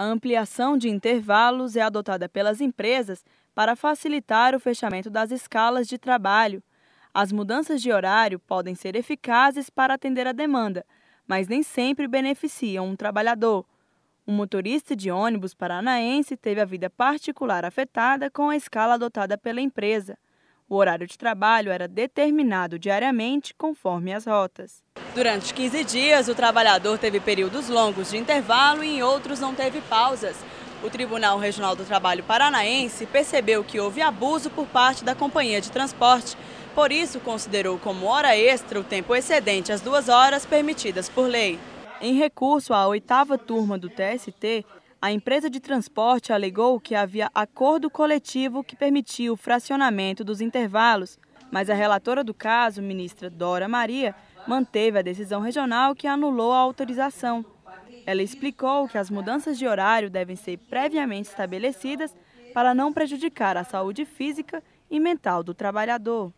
A ampliação de intervalos é adotada pelas empresas para facilitar o fechamento das escalas de trabalho. As mudanças de horário podem ser eficazes para atender a demanda, mas nem sempre beneficiam um trabalhador. Um motorista de ônibus paranaense teve a vida particular afetada com a escala adotada pela empresa. O horário de trabalho era determinado diariamente conforme as rotas. Durante 15 dias, o trabalhador teve períodos longos de intervalo e em outros não teve pausas. O Tribunal Regional do Trabalho Paranaense percebeu que houve abuso por parte da companhia de transporte. Por isso, considerou como hora extra o tempo excedente às duas horas permitidas por lei. Em recurso à oitava turma do TST, a empresa de transporte alegou que havia acordo coletivo que permitia o fracionamento dos intervalos, mas a relatora do caso, ministra Dora Maria, manteve a decisão regional que anulou a autorização. Ela explicou que as mudanças de horário devem ser previamente estabelecidas para não prejudicar a saúde física e mental do trabalhador.